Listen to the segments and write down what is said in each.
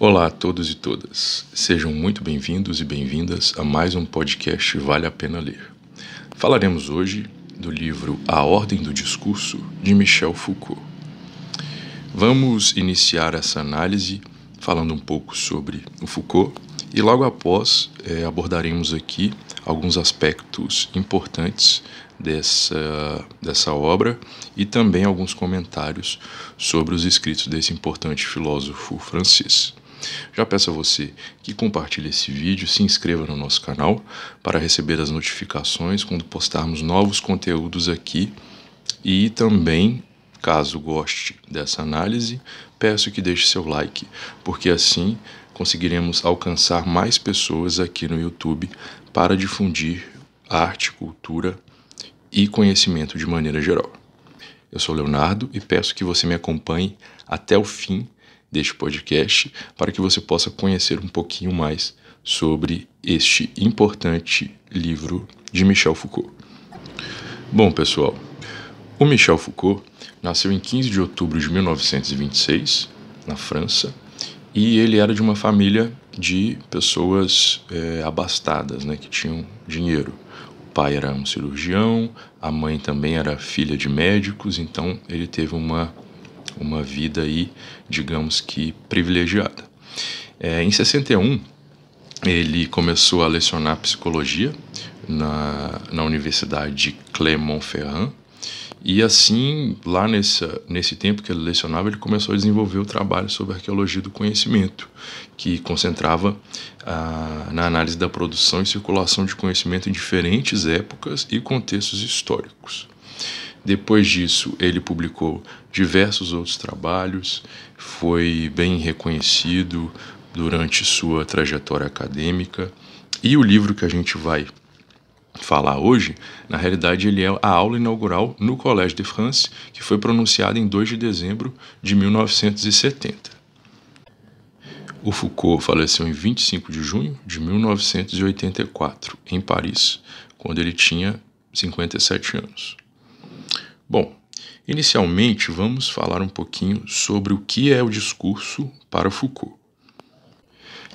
Olá a todos e todas. Sejam muito bem-vindos e bem-vindas a mais um podcast Vale a Pena Ler. Falaremos hoje do livro A Ordem do Discurso, de Michel Foucault. Vamos iniciar essa análise falando um pouco sobre o Foucault e logo após eh, abordaremos aqui alguns aspectos importantes dessa, dessa obra e também alguns comentários sobre os escritos desse importante filósofo francês. Já peço a você que compartilhe esse vídeo, se inscreva no nosso canal para receber as notificações quando postarmos novos conteúdos aqui e também Caso goste dessa análise, peço que deixe seu like, porque assim conseguiremos alcançar mais pessoas aqui no YouTube para difundir arte, cultura e conhecimento de maneira geral. Eu sou Leonardo e peço que você me acompanhe até o fim deste podcast para que você possa conhecer um pouquinho mais sobre este importante livro de Michel Foucault. Bom, pessoal, o Michel Foucault nasceu em 15 de outubro de 1926, na França, e ele era de uma família de pessoas é, abastadas, né, que tinham dinheiro. O pai era um cirurgião, a mãe também era filha de médicos, então ele teve uma uma vida aí, digamos que privilegiada. É, em 61, ele começou a lecionar psicologia na, na Universidade de Clermont-Ferrand. E assim, lá nesse nesse tempo que ele lecionava, ele começou a desenvolver o trabalho sobre arqueologia do conhecimento, que concentrava ah, na análise da produção e circulação de conhecimento em diferentes épocas e contextos históricos. Depois disso, ele publicou diversos outros trabalhos, foi bem reconhecido durante sua trajetória acadêmica. E o livro que a gente vai falar hoje, na realidade, ele é a aula inaugural no Collège de France, que foi pronunciada em 2 de dezembro de 1970. O Foucault faleceu em 25 de junho de 1984, em Paris, quando ele tinha 57 anos. Bom, inicialmente vamos falar um pouquinho sobre o que é o discurso para Foucault.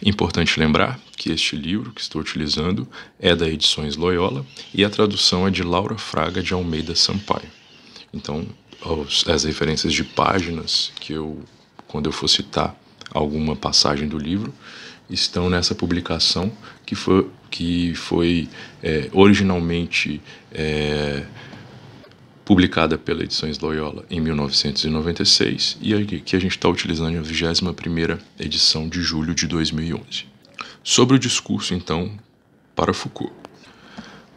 Importante lembrar que este livro que estou utilizando é da Edições Loyola e a tradução é de Laura Fraga de Almeida Sampaio. Então, as referências de páginas que eu, quando eu for citar alguma passagem do livro, estão nessa publicação que foi, que foi é, originalmente é, publicada pela Edições Loyola em 1996 e que a gente está utilizando a 21 edição de julho de 2011. Sobre o discurso, então, para Foucault.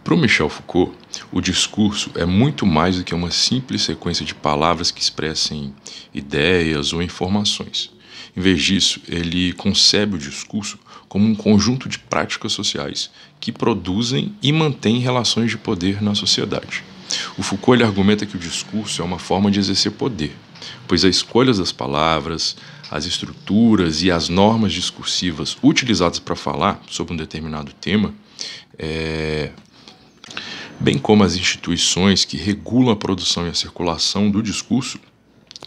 Para Michel Foucault, o discurso é muito mais do que uma simples sequência de palavras que expressem ideias ou informações. Em vez disso, ele concebe o discurso como um conjunto de práticas sociais que produzem e mantêm relações de poder na sociedade. O Foucault argumenta que o discurso é uma forma de exercer poder, pois as escolhas das palavras, as estruturas e as normas discursivas utilizadas para falar sobre um determinado tema, é, bem como as instituições que regulam a produção e a circulação do discurso,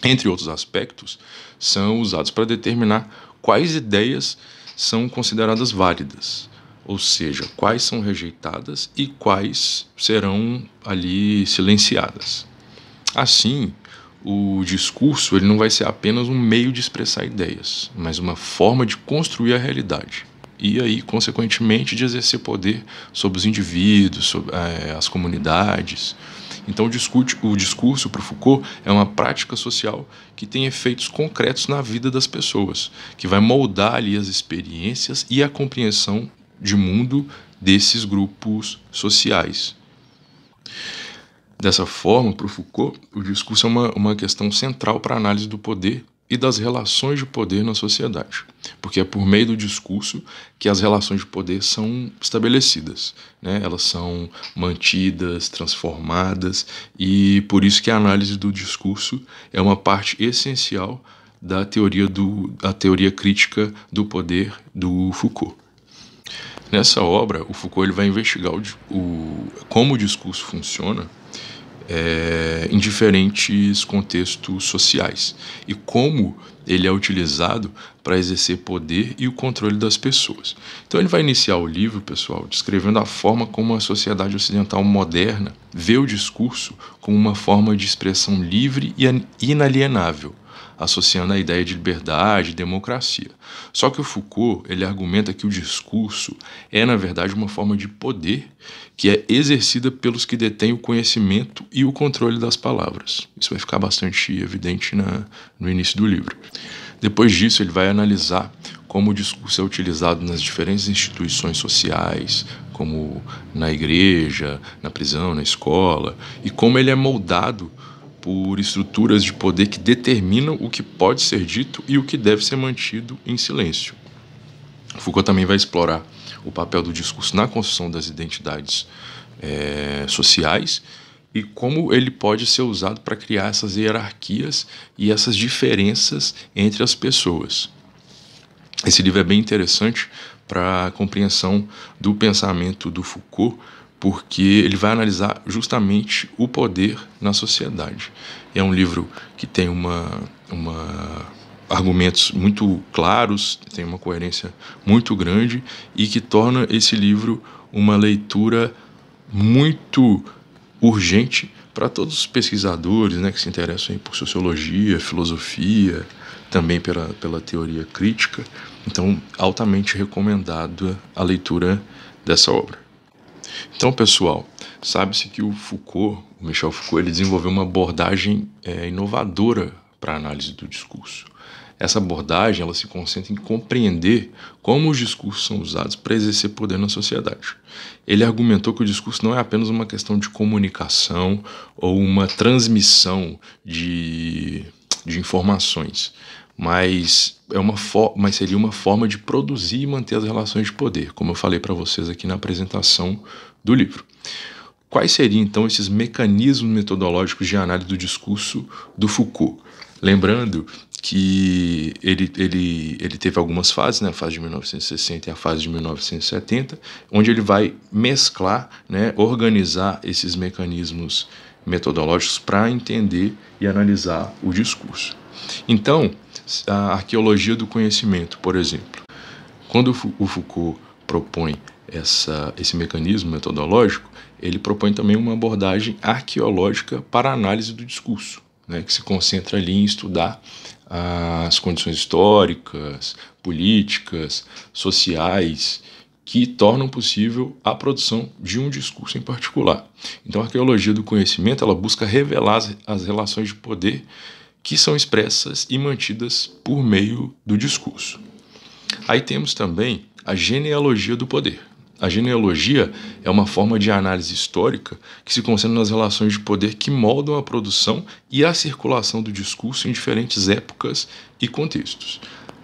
entre outros aspectos, são usados para determinar quais ideias são consideradas válidas ou seja, quais são rejeitadas e quais serão ali silenciadas. Assim, o discurso ele não vai ser apenas um meio de expressar ideias, mas uma forma de construir a realidade. E aí, consequentemente, de exercer poder sobre os indivíduos, sobre é, as comunidades. Então, o, discute, o discurso para Foucault é uma prática social que tem efeitos concretos na vida das pessoas, que vai moldar ali as experiências e a compreensão de mundo desses grupos sociais. Dessa forma, para Foucault, o discurso é uma, uma questão central para a análise do poder e das relações de poder na sociedade, porque é por meio do discurso que as relações de poder são estabelecidas, né? elas são mantidas, transformadas, e por isso que a análise do discurso é uma parte essencial da teoria, do, da teoria crítica do poder do Foucault. Nessa obra, o Foucault ele vai investigar o, o como o discurso funciona é, em diferentes contextos sociais e como ele é utilizado para exercer poder e o controle das pessoas. Então ele vai iniciar o livro, pessoal, descrevendo a forma como a sociedade ocidental moderna vê o discurso como uma forma de expressão livre e inalienável, associando a ideia de liberdade e democracia. Só que o Foucault ele argumenta que o discurso é, na verdade, uma forma de poder que é exercida pelos que detêm o conhecimento e o controle das palavras. Isso vai ficar bastante evidente na, no início do livro. Depois disso, ele vai analisar como o discurso é utilizado nas diferentes instituições sociais, como na igreja, na prisão, na escola, e como ele é moldado por estruturas de poder que determinam o que pode ser dito e o que deve ser mantido em silêncio. Foucault também vai explorar o papel do discurso na construção das identidades é, sociais e como ele pode ser usado para criar essas hierarquias e essas diferenças entre as pessoas. Esse livro é bem interessante para a compreensão do pensamento do Foucault porque ele vai analisar justamente o poder na sociedade. É um livro que tem uma, uma argumentos muito claros, tem uma coerência muito grande e que torna esse livro uma leitura muito urgente para todos os pesquisadores né, que se interessam por sociologia, filosofia, também pela, pela teoria crítica. Então, altamente recomendado a leitura dessa obra. Então, pessoal, sabe-se que o Foucault, o Michel Foucault, ele desenvolveu uma abordagem é, inovadora para a análise do discurso. Essa abordagem ela se concentra em compreender como os discursos são usados para exercer poder na sociedade. Ele argumentou que o discurso não é apenas uma questão de comunicação ou uma transmissão de, de informações, mas é uma mas seria uma forma de produzir e manter as relações de poder, como eu falei para vocês aqui na apresentação do livro. Quais seriam então esses mecanismos metodológicos de análise do discurso do Foucault? Lembrando que ele, ele, ele teve algumas fases, né, a fase de 1960 e a fase de 1970, onde ele vai mesclar, né, organizar esses mecanismos metodológicos para entender e analisar o discurso. Então, a arqueologia do conhecimento, por exemplo, quando o Foucault propõe essa, esse mecanismo metodológico, ele propõe também uma abordagem arqueológica para a análise do discurso, né, que se concentra ali em estudar as condições históricas, políticas, sociais, que tornam possível a produção de um discurso em particular. Então, a arqueologia do conhecimento ela busca revelar as, as relações de poder que são expressas e mantidas por meio do discurso. Aí temos também a genealogia do poder. A genealogia é uma forma de análise histórica que se concentra nas relações de poder que moldam a produção e a circulação do discurso em diferentes épocas e contextos.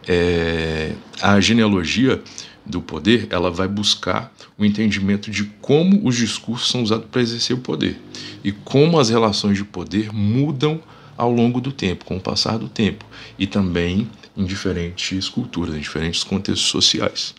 É, a genealogia do poder ela vai buscar o entendimento de como os discursos são usados para exercer o poder e como as relações de poder mudam ao longo do tempo, com o passar do tempo, e também em diferentes culturas, em diferentes contextos sociais.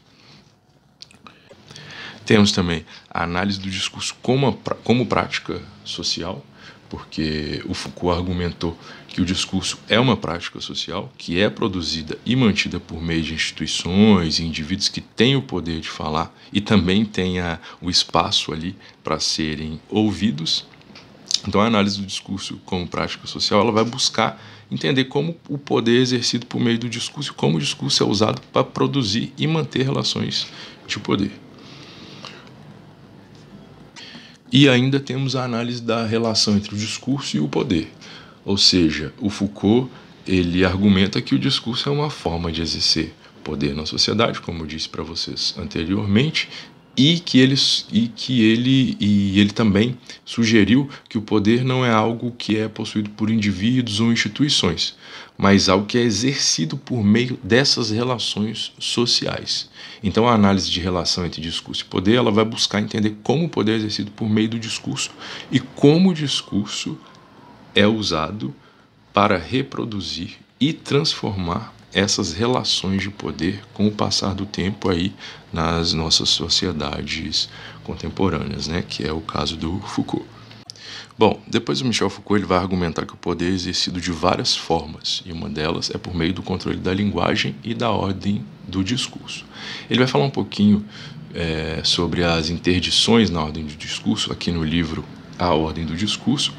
Temos também a análise do discurso como, como prática social, porque o Foucault argumentou que o discurso é uma prática social que é produzida e mantida por meio de instituições e indivíduos que têm o poder de falar e também têm a, o espaço ali para serem ouvidos. Então, a análise do discurso como prática social ela vai buscar entender como o poder é exercido por meio do discurso e como o discurso é usado para produzir e manter relações de poder. E ainda temos a análise da relação entre o discurso e o poder. Ou seja, o Foucault ele argumenta que o discurso é uma forma de exercer poder na sociedade, como eu disse para vocês anteriormente, e que ele e que ele e ele também sugeriu que o poder não é algo que é possuído por indivíduos ou instituições, mas algo que é exercido por meio dessas relações sociais. Então a análise de relação entre discurso e poder, ela vai buscar entender como o poder é exercido por meio do discurso e como o discurso é usado para reproduzir e transformar essas relações de poder com o passar do tempo aí nas nossas sociedades contemporâneas, né, que é o caso do Foucault. Bom, depois o Michel Foucault ele vai argumentar que o poder é exercido de várias formas, e uma delas é por meio do controle da linguagem e da ordem do discurso. Ele vai falar um pouquinho é, sobre as interdições na ordem do discurso, aqui no livro A Ordem do Discurso,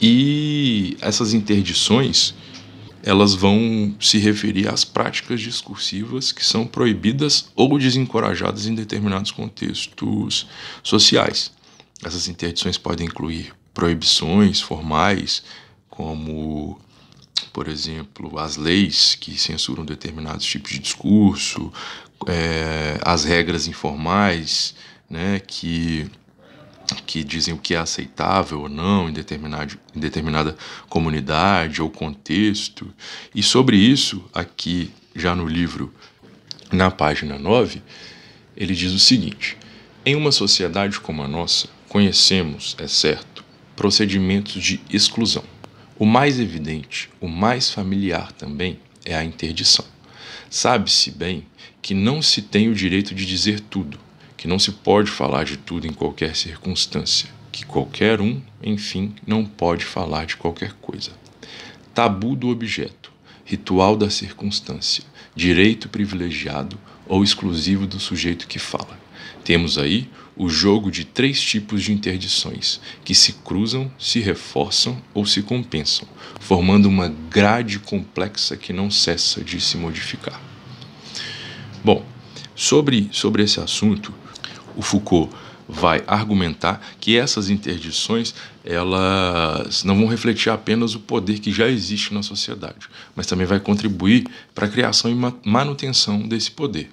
e essas interdições elas vão se referir às práticas discursivas que são proibidas ou desencorajadas em determinados contextos sociais. Essas interdições podem incluir proibições formais, como, por exemplo, as leis que censuram determinados tipos de discurso, é, as regras informais, né, que que dizem o que é aceitável ou não em, determinado, em determinada comunidade ou contexto. E sobre isso, aqui já no livro, na página 9, ele diz o seguinte: Em uma sociedade como a nossa, conhecemos, é certo, procedimentos de exclusão. O mais evidente, o mais familiar também, é a interdição. Sabe-se bem que não se tem o direito de dizer tudo, que não se pode falar de tudo em qualquer circunstância, que qualquer um, enfim, não pode falar de qualquer coisa. Tabu do objeto, ritual da circunstância, direito privilegiado ou exclusivo do sujeito que fala. Temos aí o jogo de três tipos de interdições que se cruzam, se reforçam ou se compensam, formando uma grade complexa que não cessa de se modificar. Bom, sobre, sobre esse assunto, o Foucault vai argumentar que essas interdições elas não vão refletir apenas o poder que já existe na sociedade, mas também vai contribuir para a criação e manutenção desse poder.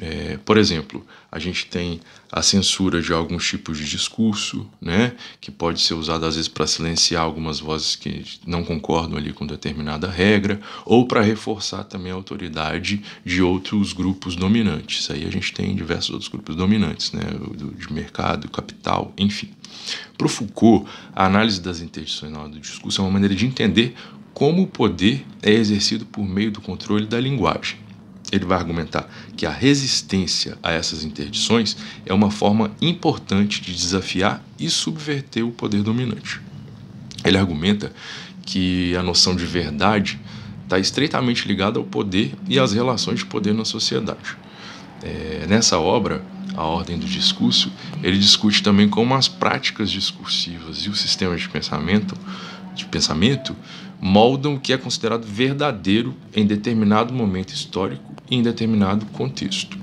É, por exemplo, a gente tem a censura de alguns tipos de discurso, né, que pode ser usado às vezes para silenciar algumas vozes que não concordam ali com determinada regra, ou para reforçar também a autoridade de outros grupos dominantes. Aí a gente tem diversos outros grupos dominantes, né, de mercado, capital, enfim. Para o Foucault, a análise das interdições na hora do discurso é uma maneira de entender como o poder é exercido por meio do controle da linguagem. Ele vai argumentar que a resistência a essas interdições é uma forma importante de desafiar e subverter o poder dominante. Ele argumenta que a noção de verdade está estreitamente ligada ao poder e às relações de poder na sociedade. É, nessa obra, A Ordem do Discurso, ele discute também como as práticas discursivas e os sistemas de pensamento, de pensamento moldam o que é considerado verdadeiro em determinado momento histórico e em determinado contexto.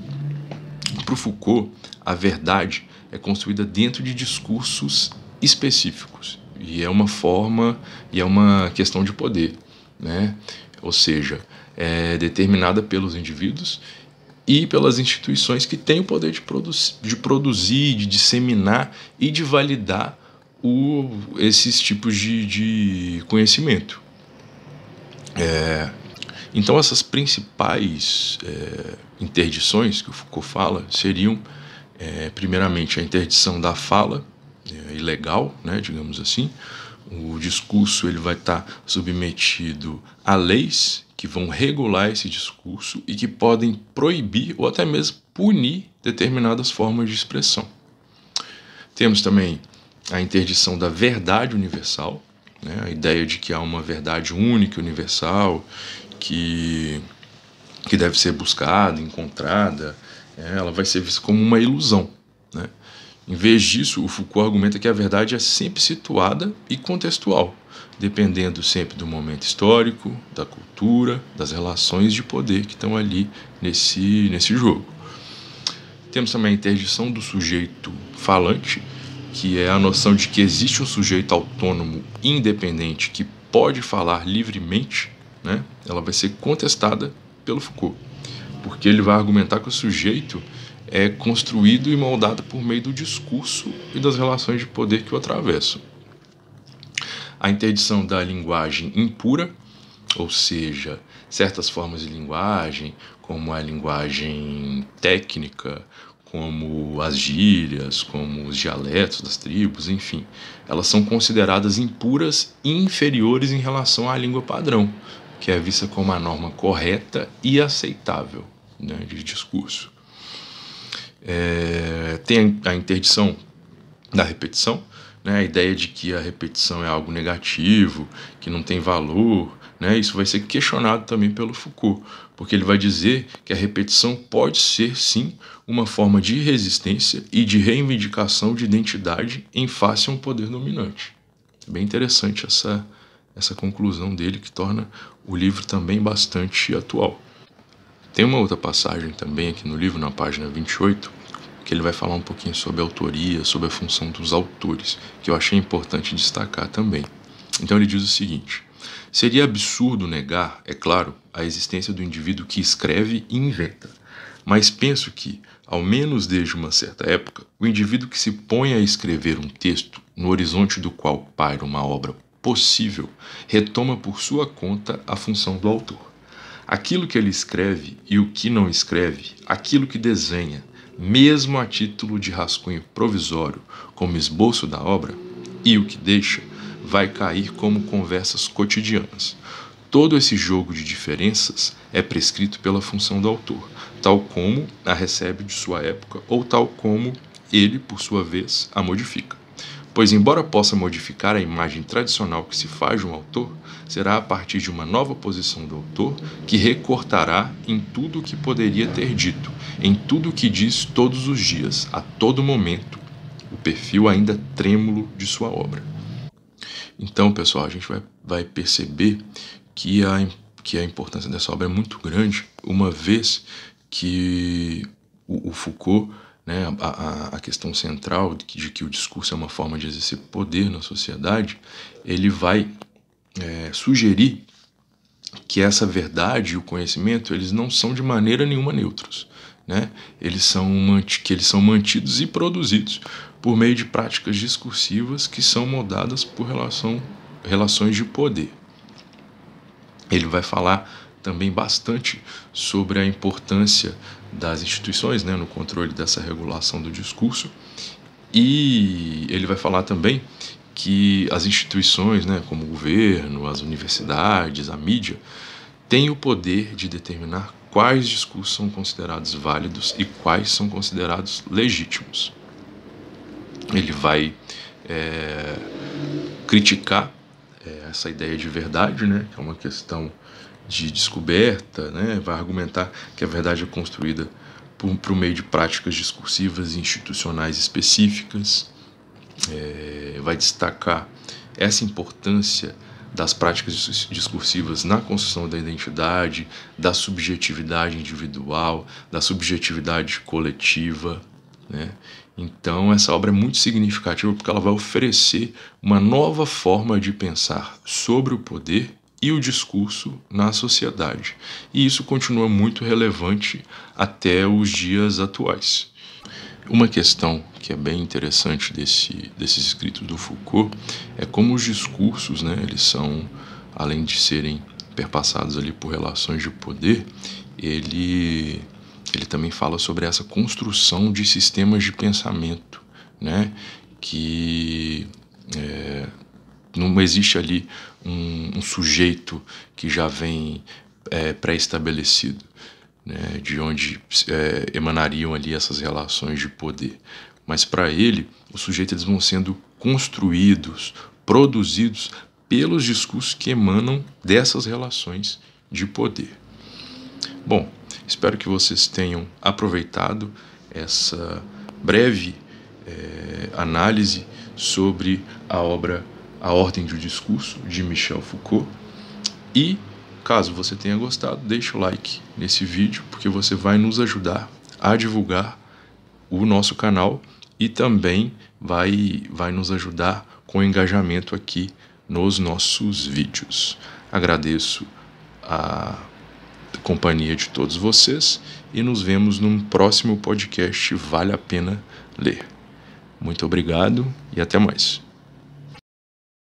Para Foucault, a verdade é construída dentro de discursos específicos e é uma forma e é uma questão de poder, né? Ou seja, é determinada pelos indivíduos e pelas instituições que têm o poder de, produ de produzir, de disseminar e de validar o, esses tipos de, de conhecimento. É, então, essas principais é, interdições que o Foucault fala seriam, é, primeiramente, a interdição da fala é, ilegal, né, digamos assim. O discurso ele vai estar tá submetido a leis que vão regular esse discurso e que podem proibir ou até mesmo punir determinadas formas de expressão. Temos também a interdição da verdade universal, né? A ideia de que há uma verdade única, universal, que, que deve ser buscada, encontrada, é, ela vai ser vista como uma ilusão. Né? Em vez disso, o Foucault argumenta que a verdade é sempre situada e contextual, dependendo sempre do momento histórico, da cultura, das relações de poder que estão ali nesse, nesse jogo. Temos também a interdição do sujeito falante, que é a noção de que existe um sujeito autônomo, independente, que pode falar livremente, né, ela vai ser contestada pelo Foucault, porque ele vai argumentar que o sujeito é construído e moldado por meio do discurso e das relações de poder que o atravessam. A interdição da linguagem impura, ou seja, certas formas de linguagem, como a linguagem técnica, como as gírias, como os dialetos das tribos, enfim, elas são consideradas impuras e inferiores em relação à língua padrão, que é vista como a norma correta e aceitável né, de discurso. É, tem a interdição da repetição, né, a ideia de que a repetição é algo negativo, que não tem valor, né? Isso vai ser questionado também pelo Foucault, porque ele vai dizer que a repetição pode ser, sim, uma forma de resistência e de reivindicação de identidade em face a um poder dominante. Bem interessante essa, essa conclusão dele, que torna o livro também bastante atual. Tem uma outra passagem também aqui no livro, na página 28, que ele vai falar um pouquinho sobre a autoria, sobre a função dos autores, que eu achei importante destacar também. Então ele diz o seguinte: Seria absurdo negar, é claro, a existência do indivíduo que escreve e inventa, mas penso que, ao menos desde uma certa época, o indivíduo que se põe a escrever um texto no horizonte do qual paira uma obra possível retoma por sua conta a função do autor. Aquilo que ele escreve e o que não escreve, aquilo que desenha, mesmo a título de rascunho provisório, como esboço da obra, e o que deixa, vai cair como conversas cotidianas. Todo esse jogo de diferenças é prescrito pela função do autor, tal como a recebe de sua época ou tal como ele, por sua vez, a modifica. Pois, embora possa modificar a imagem tradicional que se faz de um autor, será a partir de uma nova posição do autor que recortará em tudo o que poderia ter dito, em tudo o que diz todos os dias, a todo momento, o perfil ainda trêmulo de sua obra. Então, pessoal, a gente vai, vai perceber que a, que a importância dessa obra é muito grande, uma vez que o, o Foucault né, a, a, questão central de que, de que, o discurso é uma forma de exercer poder na sociedade, ele vai é, sugerir que essa verdade e o conhecimento eles não são de maneira nenhuma neutros né? Eles são que eles são mantidos e produzidos por meio de práticas discursivas que são moldadas por relação, relações de poder. Ele vai falar também bastante sobre a importância das instituições né, no controle dessa regulação do discurso. E ele vai falar também que as instituições, né, como o governo, as universidades, a mídia, têm o poder de determinar quais discursos são considerados válidos e quais são considerados legítimos. Ele vai é, criticar é, essa ideia de verdade, né, que é uma questão de descoberta, né, vai argumentar que a verdade é construída por, por meio de práticas discursivas e institucionais específicas, é, vai destacar essa importância das práticas discursivas na construção da identidade, da subjetividade individual, da subjetividade coletiva. Né? Então, essa obra é muito significativa porque ela vai oferecer uma nova forma de pensar sobre o poder e o discurso na sociedade. E isso continua muito relevante até os dias atuais. Uma questão que é bem interessante desse, desses escritos do Foucault é como os discursos, né, eles são, além de serem perpassados ali por relações de poder, ele, ele também fala sobre essa construção de sistemas de pensamento, né, que é, não existe ali um, um, sujeito que já vem é, pré-estabelecido né, de onde é, emanariam ali essas relações de poder. Mas para ele, os sujeitos vão sendo construídos, produzidos pelos discursos que emanam dessas relações de poder. Bom, espero que vocês tenham aproveitado essa breve é, análise sobre a obra A Ordem do Discurso de Michel Foucault e Caso você tenha gostado, deixe o like nesse vídeo, porque você vai nos ajudar a divulgar o nosso canal e também vai, vai nos ajudar com o engajamento aqui nos nossos vídeos. Agradeço a companhia de todos vocês e nos vemos num próximo podcast Vale a Pena Ler. Muito obrigado e até mais.